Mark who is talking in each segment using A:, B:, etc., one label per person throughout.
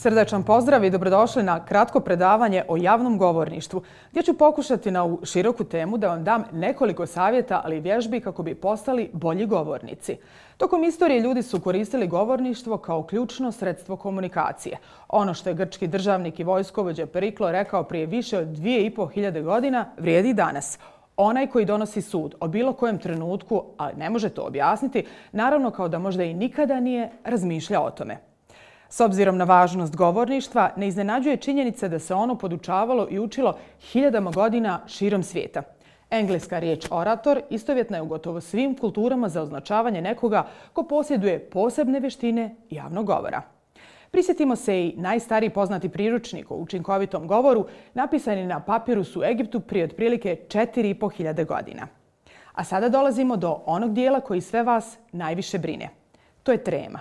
A: Srdečan pozdrav i dobrodošli na kratko predavanje o javnom govorništvu, gdje ću pokušati na široku temu da vam dam nekoliko savjeta ali i vježbi kako bi postali bolji govornici. Tokom istorije ljudi su koristili govorništvo kao ključno sredstvo komunikacije. Ono što je grčki državnik i vojskovođe Periklo rekao prije više od 2500 godina vrijedi danas. Onaj koji donosi sud o bilo kojem trenutku, ali ne može to objasniti, naravno kao da možda i nikada nije razmišljao o tome. S obzirom na važnost govorništva, ne iznenađuje činjenica da se ono podučavalo i učilo hiljadama godina širom svijeta. Engleska riječ orator istovjetna je u gotovo svim kulturama za označavanje nekoga ko posjeduje posebne vještine javnog govora. Prisjetimo se i najstariji poznati priručnik o učinkovitom govoru napisani na papirus u Egiptu prije otprilike 4.500 godina. A sada dolazimo do onog dijela koji sve vas najviše brine. To je trema.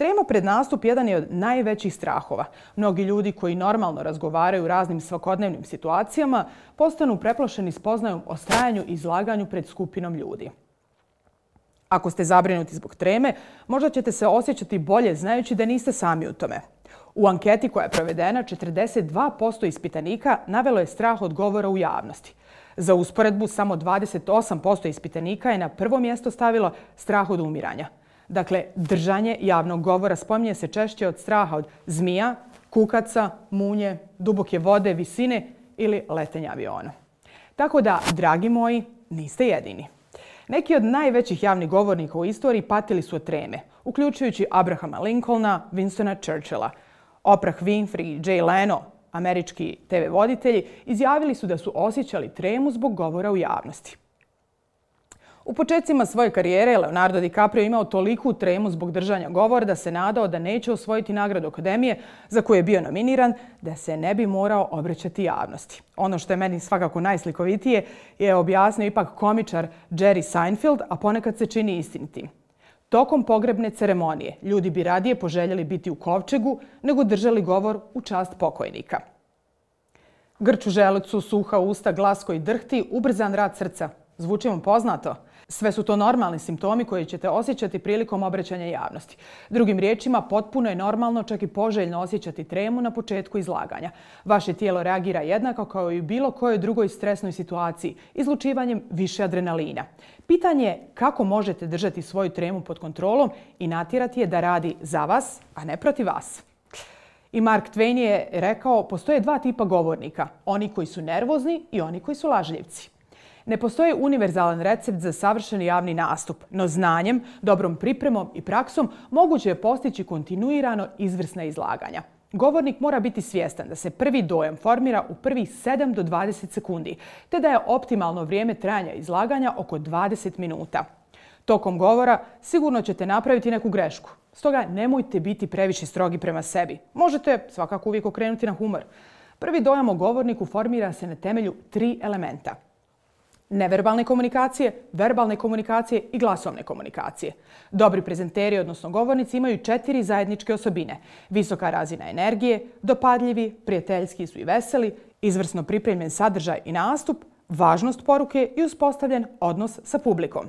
A: Trema pred nastup jedan je od najvećih strahova. Mnogi ljudi koji normalno razgovaraju u raznim svakodnevnim situacijama postanu preplošeni spoznajom o stajanju i izlaganju pred skupinom ljudi. Ako ste zabrinuti zbog treme, možda ćete se osjećati bolje znajući da niste sami u tome. U anketi koja je provedena, 42% ispitanika navelo je strah od govora u javnosti. Za usporedbu, samo 28% ispitanika je na prvo mjesto stavilo strah od umiranja – Dakle, držanje javnog govora spominje se češće od straha od zmija, kukaca, munje, duboke vode, visine ili letenja aviona. Tako da, dragi moji, niste jedini. Neki od najvećih javnih govornika u istoriji patili su od treme, uključujući Abrahama Lincolna, Winstona Churchilla, Oprah Winfrey i Jay Leno, američki TV voditelji, izjavili su da su osjećali tremu zbog govora u javnosti. U početcima svoje karijere Leonardo DiCaprio imao toliku tremu zbog držanja govora da se nadao da neće osvojiti nagradu Akademije za koju je bio nominiran, da se ne bi morao obrećati javnosti. Ono što je meni svakako najslikovitije je objasnio ipak komičar Jerry Seinfeld, a ponekad se čini istiniti. Tokom pogrebne ceremonije ljudi bi radije poželjeli biti u kovčegu nego držali govor u čast pokojnika. Grču želicu, suha usta, glas koji drhti, ubrzan rad srca. Zvuči vam poznato? Sve su to normalni simptomi koji ćete osjećati prilikom obraćanja javnosti. Drugim riječima, potpuno je normalno čak i poželjno osjećati tremu na početku izlaganja. Vaše tijelo reagira jednako kao i u bilo kojoj drugoj stresnoj situaciji, izlučivanjem više adrenalina. Pitanje je kako možete držati svoju tremu pod kontrolom i natirati je da radi za vas, a ne protiv vas. I Mark Twain je rekao, postoje dva tipa govornika, oni koji su nervozni i oni koji su lažljivci. Ne postoji univerzalan recept za savršen javni nastup, no znanjem, dobrom pripremom i praksom moguće je postići kontinuirano izvrsna izlaganja. Govornik mora biti svjestan da se prvi dojam formira u prvi 7 do 20 sekundi, te da je optimalno vrijeme trajanja izlaganja oko 20 minuta. Tokom govora sigurno ćete napraviti neku grešku, stoga nemojte biti previše strogi prema sebi. Možete svakako uvijek okrenuti na humor. Prvi dojam o govorniku formira se na temelju tri elementa – neverbalne komunikacije, verbalne komunikacije i glasovne komunikacije. Dobri prezenteri, odnosno govornici, imaju četiri zajedničke osobine. Visoka razina energije, dopadljivi, prijateljski su i veseli, izvrsno pripremljen sadržaj i nastup, važnost poruke i uspostavljen odnos sa publikom.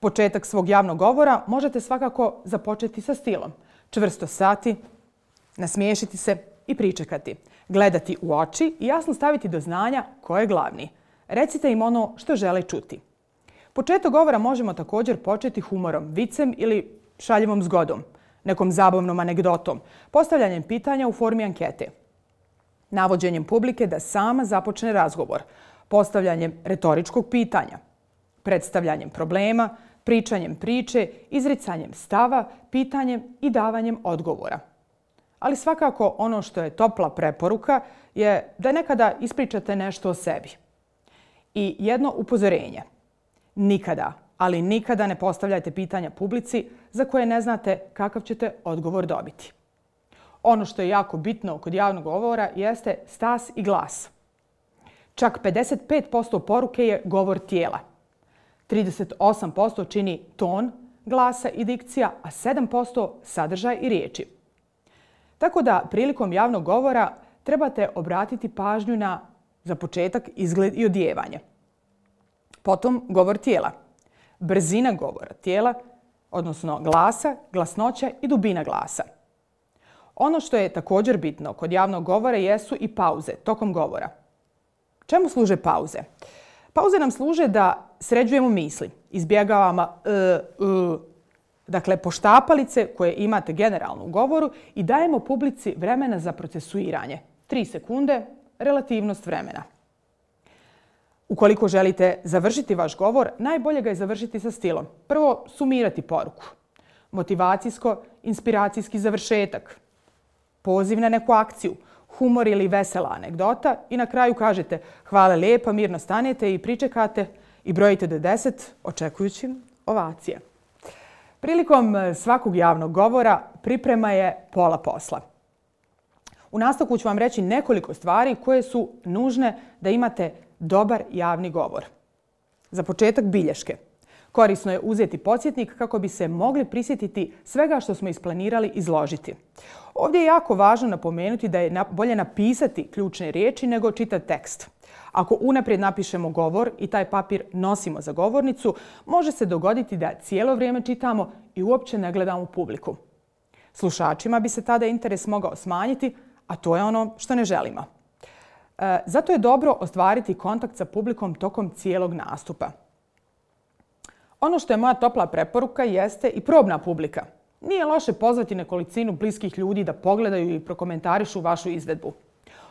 A: Početak svog javnog govora možete svakako započeti sa stilom. Čvrsto sati, nasmiješiti se i pričekati. Gledati u oči i jasno staviti do znanja ko je glavni – recite im ono što žele čuti. Početak govora možemo također početi humorom, vicem ili šaljivom zgodom, nekom zabavnom anegdotom, postavljanjem pitanja u formi ankete, navođenjem publike da sama započne razgovor, postavljanjem retoričkog pitanja, predstavljanjem problema, pričanjem priče, izricanjem stava, pitanjem i davanjem odgovora. Ali svakako ono što je topla preporuka je da nekada ispričate nešto o sebi – I jedno upozorenje. Nikada, ali nikada ne postavljajte pitanja publici za koje ne znate kakav ćete odgovor dobiti. Ono što je jako bitno kod javnog govora jeste stas i glas. Čak 55% poruke je govor tijela. 38% čini ton, glasa i dikcija, a 7% sadržaj i riječi. Tako da prilikom javnog govora trebate obratiti pažnju na za početak izgled i odjevanje. Potom govor tijela, brzina govora tijela, odnosno glasa, glasnoća i dubina glasa. Ono što je također bitno kod javnog govora jesu i pauze tokom govora. Čemu služe pauze? Pauze nam služe da sređujemo misli, izbjegavamo e, e, dakle, poštapalice koje imate generalno u govoru i dajemo publici vremena za procesuiranje. 3 sekunde, relativnost vremena. Ukoliko želite završiti vaš govor, najbolje ga je završiti sa stilom. Prvo, sumirati poruku. Motivacijsko, inspiracijski završetak. Poziv na neku akciju, humor ili vesela anegdota i na kraju kažete hvala lijepa, mirno stanete i pričekate i brojite do 10 očekujući ovacije. Prilikom svakog javnog govora priprema je pola posla – U nastavku ću vam reći nekoliko stvari koje su nužne da imate dobar javni govor. Za početak bilješke. Korisno je uzeti podsjetnik kako bi se mogli prisjetiti svega što smo isplanirali izložiti. Ovdje je jako važno napomenuti da je bolje napisati ključne riječi nego čitati tekst. Ako unaprijed napišemo govor i taj papir nosimo za govornicu, može se dogoditi da cijelo vrijeme čitamo i uopće ne gledamo publiku. Slušačima bi se tada interes mogao smanjiti, a to je ono što ne želimo. E, zato je dobro ostvariti kontakt sa publikom tokom cijelog nastupa. Ono što je moja topla preporuka jeste i probna publika. Nije loše pozvati nekolicinu bliskih ljudi da pogledaju i prokomentarišu vašu izvedbu.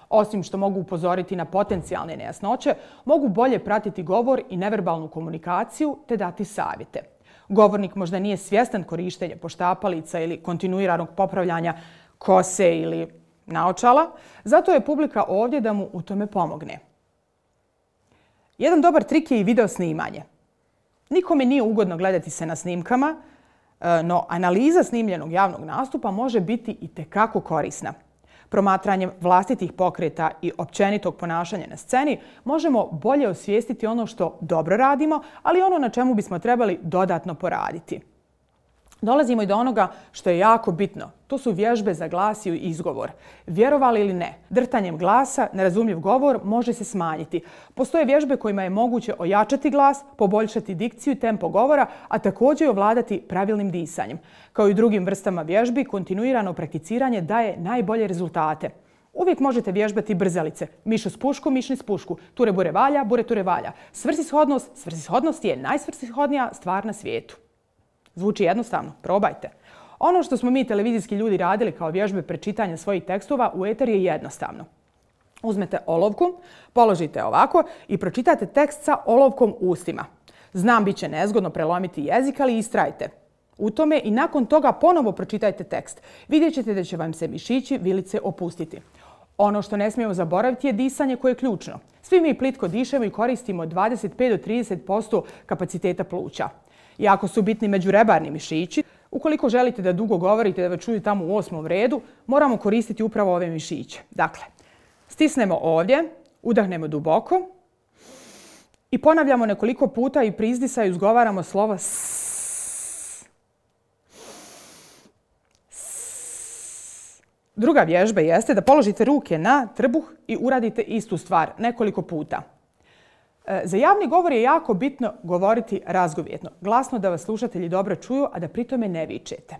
A: Osim što mogu upozoriti na potencijalne nejasnoće, mogu bolje pratiti govor i neverbalnu komunikaciju te dati savjete. Govornik možda nije svjestan korištenja poštapalica ili kontinuiranog popravljanja kose ili naočala, zato je publika ovdje da mu u tome pomogne. Jedan dobar trik je i video snimanje. Nikome nije ugodno gledati se na snimkama, e, no analiza snimljenog javnog nastupa može biti i tekako korisna. Promatranjem vlastitih pokreta i općenitog ponašanja na sceni možemo bolje osvijestiti ono što dobro radimo, ali ono na čemu bismo trebali dodatno poraditi – Dolazimo i do onoga što je jako bitno. To su vježbe za glas i izgovor. Vjerovali ili ne, drtanjem glasa nerazumljiv govor može se smanjiti. Postoje vježbe kojima je moguće ojačati glas, poboljšati dikciju i tempo govora, a također i ovladati pravilnim disanjem. Kao i drugim vrstama vježbi, kontinuirano prakticiranje daje najbolje rezultate. Uvijek možete vježbati brzalice. Mišo s pušku, mišni s pušku. Ture bure valja, bure ture valja. Svrsishodnost, svrsishodnost je najsvrsishodnija stvar na svijetu. Zvuči jednostavno, probajte. Ono što smo mi televizijski ljudi radili kao vježbe prečitanja svojih tekstova u eter je jednostavno. Uzmete olovku, položite ovako i pročitate tekst sa olovkom u ustima. Znam, bit će nezgodno prelomiti jezik, ali istrajte. U tome i nakon toga ponovo pročitajte tekst. Vidjet ćete da će vam se mišići vilice opustiti. Ono što ne smijemo zaboraviti je disanje koje je ključno. Svi mi plitko dišemo i koristimo 25 do 30% kapaciteta pluća. Iako su bitni međurebarni mišići, ukoliko želite da dugo govorite da ve čuju tamo u osmom redu, moramo koristiti upravo ove mišiće. Dakle, stisnemo ovdje, udahnemo duboko i ponavljamo nekoliko puta i pri izdisaju izgovaramo slovo s. Druga vježba jeste da položite ruke na trbuh i uradite istu stvar nekoliko puta. E, za javni govor je jako bitno govoriti razgovjetno, glasno da vas slušatelji dobro čuju, a da pritome ne vičete.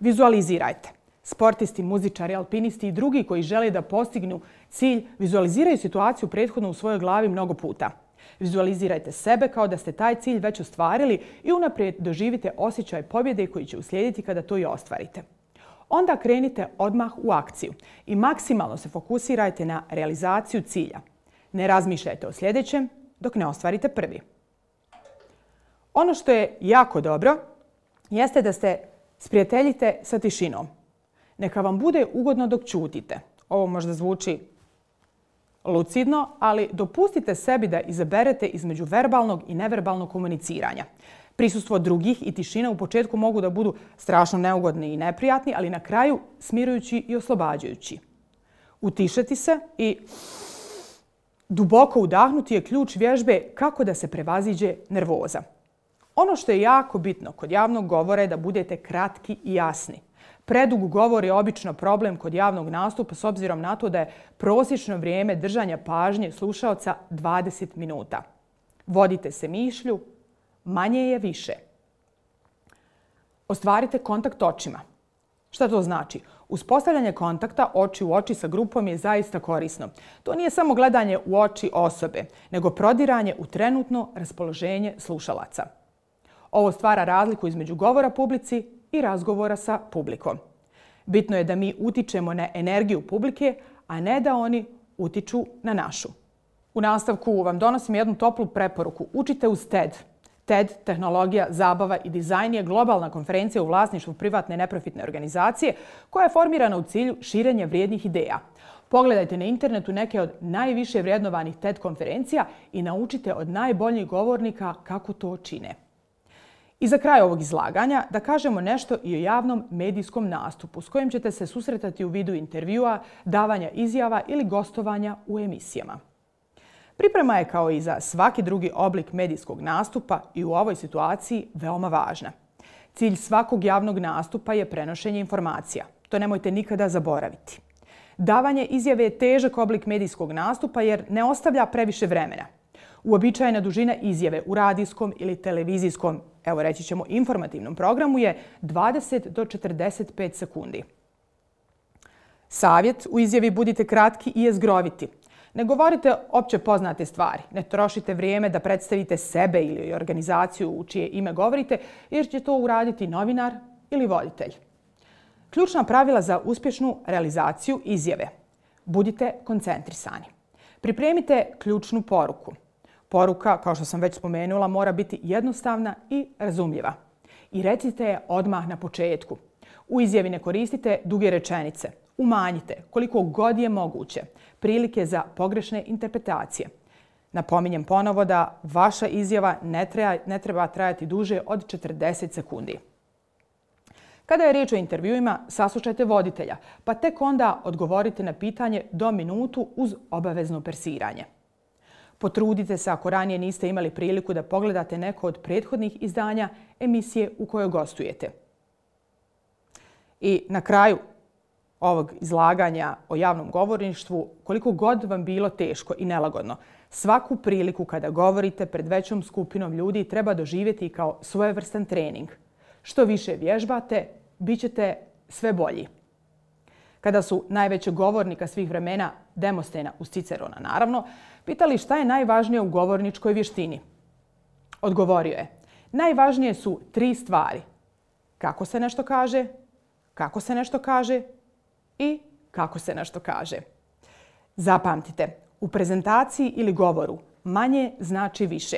A: Vizualizirajte. Sportisti, muzičari, alpinisti i drugi koji žele da postignu cilj vizualiziraju situaciju prethodno u svojoj glavi mnogo puta. Vizualizirajte sebe kao da ste taj cilj već ostvarili i unaprijed doživite osjećaj pobjede koji će uslijediti kada to i ostvarite. Onda krenite odmah u akciju i maksimalno se fokusirajte na realizaciju cilja – Ne razmišljajte o sljedećem dok ne ostvarite prvi. Ono što je jako dobro jeste da se sprijateljite sa tišinom. Neka vam bude ugodno dok čutite. Ovo možda zvuči lucidno, ali dopustite sebi da izaberete između verbalnog i neverbalnog komuniciranja. Prisustvo drugih i tišina u početku mogu da budu strašno neugodni i neprijatni, ali na kraju smirujući i oslobađajući. Utišati se i Duboko udahnuti je ključ vježbe kako da se prevaziđe nervoza. Ono što je jako bitno kod javnog govora je da budete kratki i jasni. Predug govor je obično problem kod javnog nastupa s obzirom na to da je prosječno vrijeme držanja pažnje slušalca 20 minuta. Vodite se mišlju, manje je više. Ostvarite kontakt očima. Šta to znači? Uspostavljanje kontakta oči u oči sa grupom je zaista korisno. To nije samo gledanje u oči osobe, nego prodiranje u trenutno raspoloženje slušalaca. Ovo stvara razliku između govora publici i razgovora sa publikom. Bitno je da mi utičemo na energiju publike, a ne da oni utiču na našu. U nastavku vam donosim jednu toplu preporuku. Učite uz TED. TED, tehnologija, zabava i dizajn je globalna konferencija u vlasništvu privatne neprofitne organizacije koja je formirana u cilju širenja vrijednih ideja. Pogledajte na internetu neke od najviše vrednovanih TED konferencija i naučite od najboljih govornika kako to čine. I za kraj ovog izlaganja da kažemo nešto i o javnom medijskom nastupu s kojim ćete se susretati u vidu intervjua, davanja izjava ili gostovanja u emisijama. Priprema je kao i za svaki drugi oblik medijskog nastupa i u ovoj situaciji veoma važna. Cilj svakog javnog nastupa je prenošenje informacija. To nemojte nikada zaboraviti. Davanje izjave je težak oblik medijskog nastupa jer ne ostavlja previše vremena. Uobičajena dužina izjave u radijskom ili televizijskom, evo reći ćemo informativnom programu, je 20 do 45 sekundi. Savjet u izjavi budite kratki i zgroviti, Ne govorite opće poznate stvari, ne trošite vrijeme da predstavite sebe ili organizaciju u čije ime govorite, jer će to uraditi novinar ili voditelj. Ključna pravila za uspješnu realizaciju izjave. Budite koncentrisani. Pripremite ključnu poruku. Poruka, kao što sam već spomenula, mora biti jednostavna i razumljiva. I recite je odmah na početku. U izjavi ne koristite duge rečenice, umanjite koliko god je moguće prilike za pogrešne interpretacije. Napominjem ponovo da vaša izjava ne treba, ne treba trajati duže od 40 sekundi. Kada je riječ o intervjuima, saslušajte voditelja, pa tek onda odgovorite na pitanje do minutu uz obavezno persiranje. Potrudite se ako ranije niste imali priliku da pogledate neko od prethodnih izdanja emisije u kojoj gostujete. I na kraju, ovog izlaganja o javnom govorništvu, koliko god vam bilo teško i nelagodno, svaku priliku kada govorite pred većom skupinom ljudi treba doživjeti kao svojevrstan trening. Što više vježbate, bit ćete sve bolji. Kada su najveće govornika svih vremena Demostena uz Cicerona, naravno, pitali šta je najvažnije u govorničkoj vještini. Odgovorio je, najvažnije su tri stvari. Kako se nešto kaže, kako se nešto kaže i kako se nešto kaže. Zapamtite, u prezentaciji ili govoru manje znači više.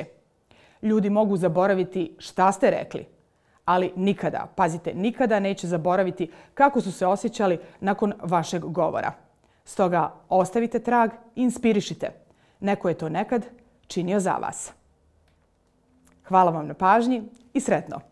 A: Ljudi mogu zaboraviti šta ste rekli, ali nikada, pazite, nikada neće zaboraviti kako su se osjećali nakon vašeg govora. Stoga ostavite trag i inspirišite. Neko je to nekad činio za vas. Hvala vam na pažnji i sretno!